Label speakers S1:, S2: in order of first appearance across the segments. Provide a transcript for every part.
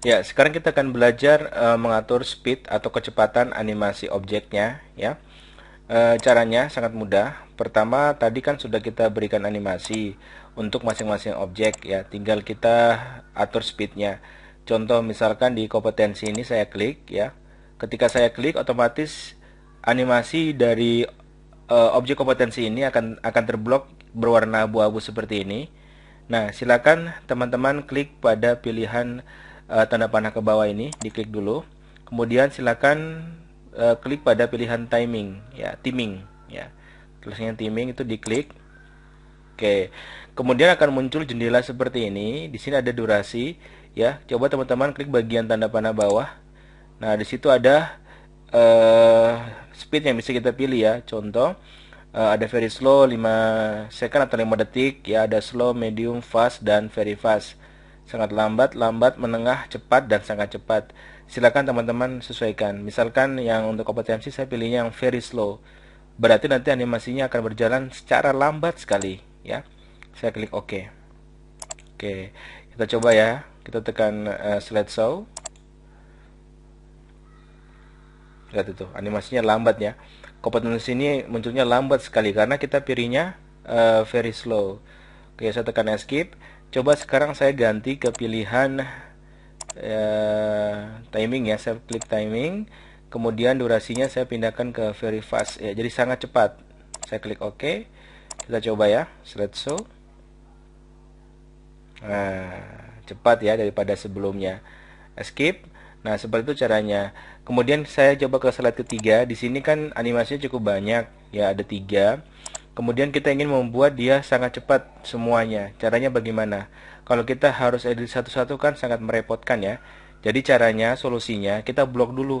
S1: Ya, sekarang kita akan belajar e, mengatur speed atau kecepatan animasi objeknya ya. E, caranya sangat mudah. Pertama, tadi kan sudah kita berikan animasi untuk masing-masing objek ya. Tinggal kita atur speednya. Contoh misalkan di kompetensi ini saya klik ya. Ketika saya klik otomatis animasi dari e, objek kompetensi ini akan akan terblok berwarna abu-abu seperti ini. Nah, silakan teman-teman klik pada pilihan uh, tanda panah ke bawah ini, diklik dulu. Kemudian silakan uh, klik pada pilihan timing, ya, timing, ya. Tulisnya timing itu diklik. Oke. Kemudian akan muncul jendela seperti ini. Di sini ada durasi, ya. Coba teman-teman klik bagian tanda panah bawah. Nah, di situ ada uh, speed yang bisa kita pilih ya. Contoh uh, ada very slow 5 second atau 5 detik ya ada slow medium fast dan very fast sangat lambat, lambat, menengah, cepat, dan sangat cepat. Silakan teman-teman sesuaikan. Misalkan yang untuk kompetensi saya pilihnya yang very slow. Berarti nanti animasinya akan berjalan secara lambat sekali, ya. Saya klik OK. Oke, kita coba ya. Kita tekan uh, eh, slide show. Lihat itu, animasinya lambat ya. Kompetensi ini munculnya lambat sekali karena kita pilihnya uh, very slow. Oke, saya tekan escape coba sekarang saya ganti ke pilihan uh, timing ya saya klik timing kemudian durasinya saya pindahkan ke very fast ya jadi sangat cepat saya klik OK kita coba ya show nah cepat ya daripada sebelumnya escape nah seperti itu caranya kemudian saya coba ke slide ketiga di sini kan animasinya cukup banyak ya ada tiga Kemudian kita ingin membuat dia sangat cepat semuanya. Caranya bagaimana? Kalau kita harus edit satu-satu kan sangat merepotkan ya. Jadi caranya, solusinya kita blok dulu.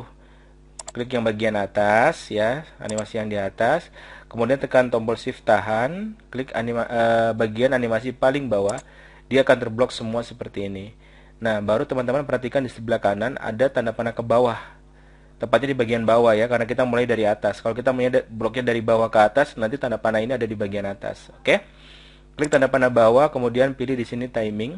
S1: Klik yang bagian atas ya, animasi yang di atas. Kemudian tekan tombol shift tahan, klik anima, eh, bagian animasi paling bawah. Dia akan terblok semua seperti ini. Nah, baru teman-teman perhatikan di sebelah kanan ada tanda panah ke bawah tepatnya di bagian bawah ya karena kita mulai dari atas kalau kita mulai bloknya dari bawah ke atas nanti tanda panah ini ada di bagian atas oke okay? klik tanda panah bawah kemudian pilih di sini timing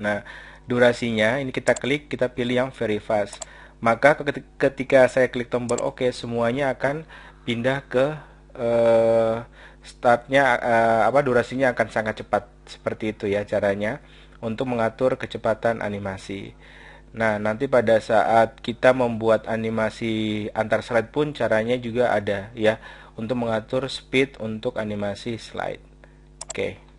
S1: nah durasinya ini kita klik kita pilih yang very fast maka ketika saya klik tombol OK semuanya akan pindah ke uh, startnya uh, apa durasinya akan sangat cepat seperti itu ya caranya untuk mengatur kecepatan animasi. Nah, nanti pada saat kita membuat animasi antar slide pun caranya juga ada ya untuk mengatur speed untuk animasi slide. Oke. Okay.